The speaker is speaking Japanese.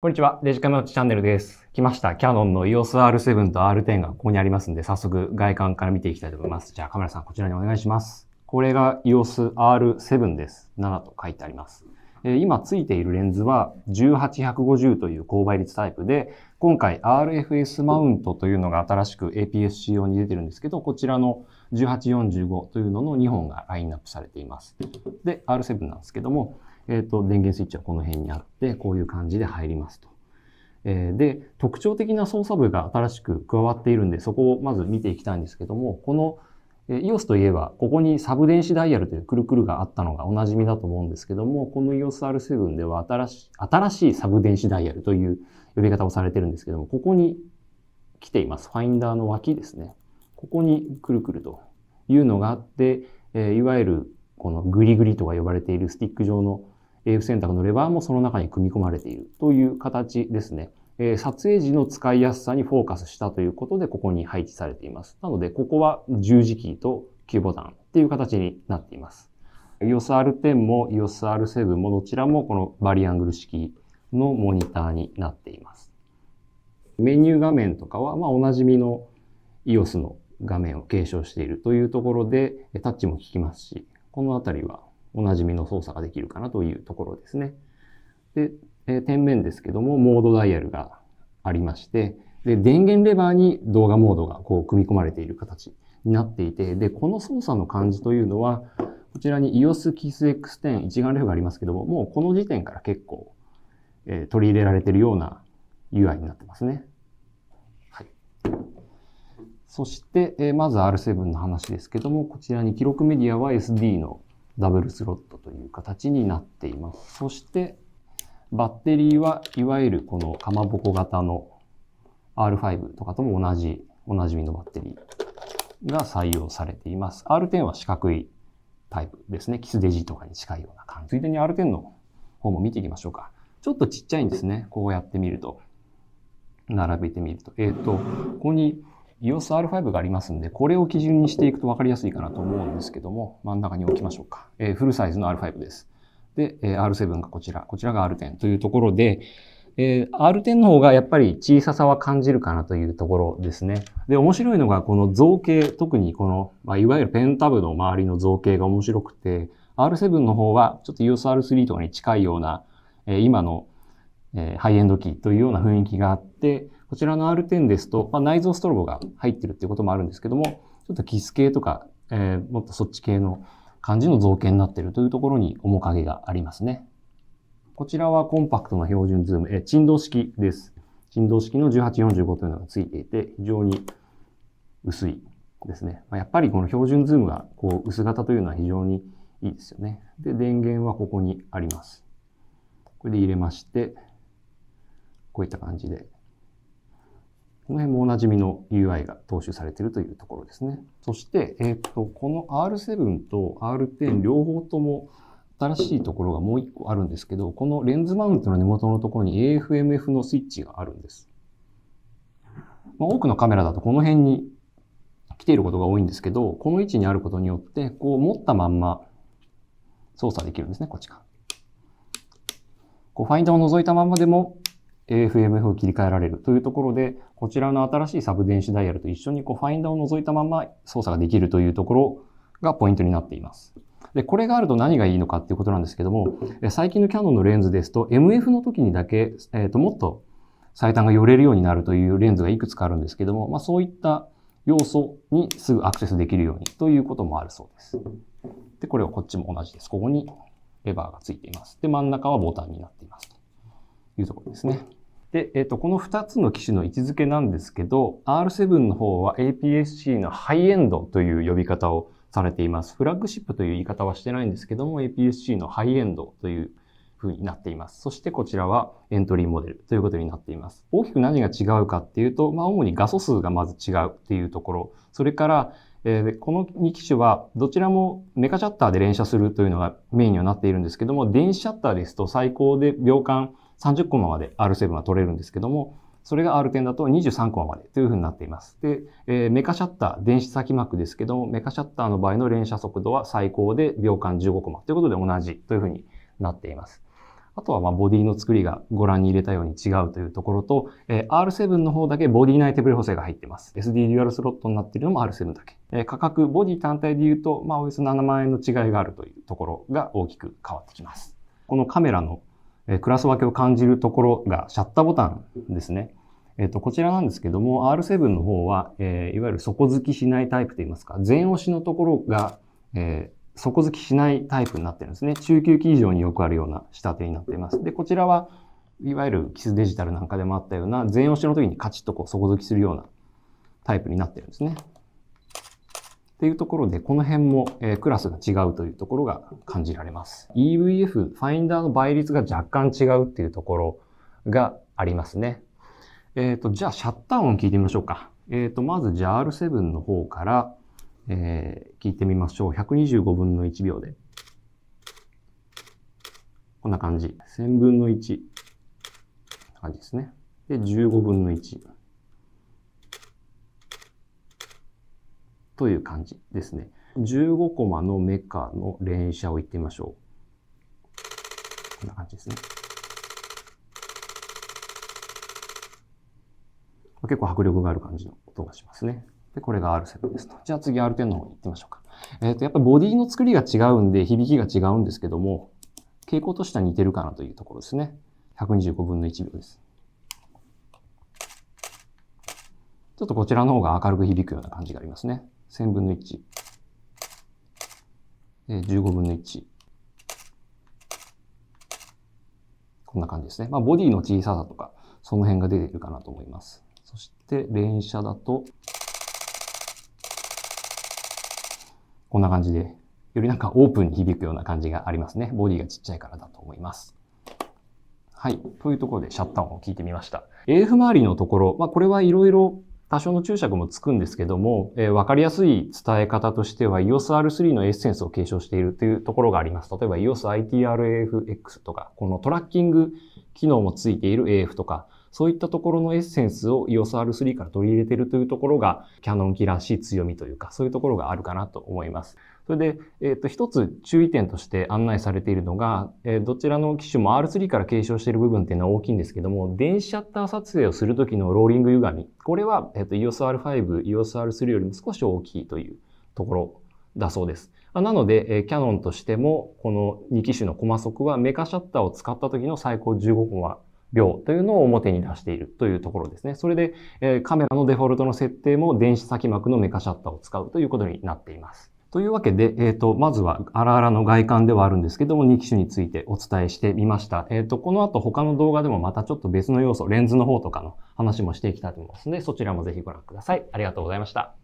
こんにちは。デジカメオチチャンネルです。来ました。キャノンの EOS R7 と R10 がここにありますんで、早速外観から見ていきたいと思います。じゃあカメラさん、こちらにお願いします。これが EOS R7 です。7と書いてあります。えー、今ついているレンズは18150という高倍率タイプで、今回 RFS マウントというのが新しく APS-C 用に出てるんですけど、こちらの1845というのの2本がラインナップされています。で、R7 なんですけども、えっ、ー、と、電源スイッチはこの辺にあって、こういう感じで入りますと。えー、で、特徴的な操作部が新しく加わっているんで、そこをまず見ていきたいんですけども、この EOS といえば、ここにサブ電子ダイヤルというくるくるがあったのがおなじみだと思うんですけども、この EOSR7 では新し新しいサブ電子ダイヤルという呼び方をされてるんですけども、ここに来ています。ファインダーの脇ですね。ここにくるくるというのがあって、えー、いわゆるこのグリグリと呼ばれているスティック状の F 選択のレバーもその中に組み込まれているという形ですね。え撮影時の使いやすさにフォーカスしたということで、ここに配置されています。なので、ここは十字キーと Q ボタンっていう形になっています。EOSR10 も EOSR7 もどちらもこのバリアングル式のモニターになっています。メニュー画面とかは、まあ、おなじみの EOS の画面を継承しているというところで、タッチも効きますし、このあたりはおなじみの操作ができるかなというところですね。で、えー、面ですけども、モードダイヤルがありまして、で、電源レバーに動画モードがこう組み込まれている形になっていて、で、この操作の感じというのは、こちらに EOS KISS X10 一眼レフがありますけども、もうこの時点から結構、えー、取り入れられているような UI になってますね。はい。そして、えー、まず R7 の話ですけども、こちらに記録メディアは SD のダブルスロットという形になっています。そしてバッテリーはいわゆるこのかまぼこ型の R5 とかとも同じ、おなじみのバッテリーが採用されています。R10 は四角いタイプですね。キスデジとかに近いような感じ。ついでに R10 の方も見ていきましょうか。ちょっとちっちゃいんですね。こうやってみると。並べてみると。えっ、ー、と、ここに EOS R5 がありますんで、これを基準にしていくと分かりやすいかなと思うんですけども、真ん中に置きましょうか。えー、フルサイズの R5 です。で、えー、R7 がこちら、こちらが R10 というところで、えー、R10 の方がやっぱり小ささは感じるかなというところですね。で、面白いのがこの造形、特にこの、まあ、いわゆるペンタブの周りの造形が面白くて、R7 の方はちょっと EOSR3 とかに近いような、えー、今の、えー、ハイエンド機というような雰囲気があって、こちらの R10 ですと、まあ、内蔵ストロボが入ってるっていうこともあるんですけども、ちょっとキス系とか、えー、もっとそっち系の感じの造形になってるというところに面影がありますね。こちらはコンパクトな標準ズーム、えー、振動式です。振動式の1845というのがついていて、非常に薄いですね。まあ、やっぱりこの標準ズームがこう薄型というのは非常にいいですよね。で、電源はここにあります。これで入れまして、こういった感じでこの辺もおなじみの UI が踏襲されているというところですね。そして、えっ、ー、と、この R7 と R10 両方とも新しいところがもう一個あるんですけど、このレンズマウントの根元のところに AFMF のスイッチがあるんです。まあ、多くのカメラだとこの辺に来ていることが多いんですけど、この位置にあることによって、こう持ったまんま操作できるんですね、こっちが。こうファインダーを覗いたまんまでも AFM f を切り替えられるというところで、こちらの新しいサブ電子ダイヤルと一緒にこうファインダーを除いたまま操作ができるというところがポイントになっています。で、これがあると何がいいのかっていうことなんですけども、最近のキャノンのレンズですと、MF の時にだけ、えっ、ー、と、もっと最短が寄れるようになるというレンズがいくつかあるんですけども、まあ、そういった要素にすぐアクセスできるようにということもあるそうです。で、これはこっちも同じです。ここにレバーがついています。で、真ん中はボタンになっています。というところですね。で、えっ、ー、と、この2つの機種の位置づけなんですけど、R7 の方は APS-C のハイエンドという呼び方をされています。フラッグシップという言い方はしてないんですけども、APS-C のハイエンドというふうになっています。そしてこちらはエントリーモデルということになっています。大きく何が違うかっていうと、まあ、主に画素数がまず違うっていうところ、それから、えー、この2機種はどちらもメカシャッターで連写するというのがメインにはなっているんですけども、電子シャッターですと最高で秒間30コマまで R7 は取れるんですけども、それが R10 だと23コマまでというふうになっています。で、えー、メカシャッター、電子先膜ですけども、メカシャッターの場合の連射速度は最高で秒間15コマということで同じというふうになっています。あとはまボディの作りがご覧に入れたように違うというところと、え R7 の方だけボディ内手ブレ補正が入ってます。SD デュアルスロットになっているのも R7 だけ。え価格、ボディ単体で言うと、まあ、およそ7万円の違いがあるというところが大きく変わってきます。このカメラのえクラス分けを感じるところがシャッターボタンですね。えっ、と、こちらなんですけども、R7 の方は、えいわゆる底付きしないタイプといいますか、全押しのところが、え底付きしないタイプになってるんですね。中級機以上によくあるような仕立てになっています。で、こちらは、いわゆるキスデジタルなんかでもあったような、全押しの時にカチッとこう底付きするようなタイプになってるんですね。っていうところで、この辺も、えクラスが違うというところが感じられます。EVF、ファインダーの倍率が若干違うっていうところがありますね。えっ、ー、と、じゃあ、シャッター音聞いてみましょうか。えっ、ー、と、まず JAR7 の方から、えー、聞いてみましょう。125分の1秒で。こんな感じ。1000分の1。感じですね。で、15分の1。という感じですね。15コマのメカの連射をいってみましょう。こんな感じですね。結構迫力がある感じの音がしますね。で、これが R7 ですと。じゃあ次 R10 の方に行ってみましょうか。えっ、ー、と、やっぱりボディの作りが違うんで、響きが違うんですけども、傾向としては似てるかなというところですね。125分の1秒です。ちょっとこちらの方が明るく響くような感じがありますね。1000分の1、15分の1。こんな感じですね。まあ、ボディの小ささとか、その辺が出ているかなと思います。そして、連射だと、こんな感じで、よりなんかオープンに響くような感じがありますね。ボディがちっちゃいからだと思います。はい。というところでシャッター音を聞いてみました。AF 周りのところ、まあこれはいろいろ多少の注釈もつくんですけども、えー、わかりやすい伝え方としては EOSR3 のエッセンスを継承しているというところがあります。例えば EOSITRAFX とか、このトラッキング機能もついている AF とか、そういったところのエッセンスを EOSR3 から取り入れているというところが、キャノン機らしい強みというか、そういうところがあるかなと思います。それで、えっ、ー、と、一つ注意点として案内されているのが、えー、どちらの機種も R3 から継承している部分っていうのは大きいんですけども、電子シャッター撮影をするときのローリング歪み、これは、えっ、ー、と、EOSR5、EOSR3 よりも少し大きいというところだそうです。なので、えキャノンとしても、この2機種のコマ速はメカシャッターを使った時の最高15コマ秒というのを表に出しているというところですね。それで、えカメラのデフォルトの設定も電子先膜のメカシャッターを使うということになっています。というわけで、えっ、ー、と、まずは、荒々の外観ではあるんですけども、2機種についてお伝えしてみました。えっ、ー、と、この後他の動画でもまたちょっと別の要素、レンズの方とかの話もしていきたいと思いますので、そちらもぜひご覧ください。ありがとうございました。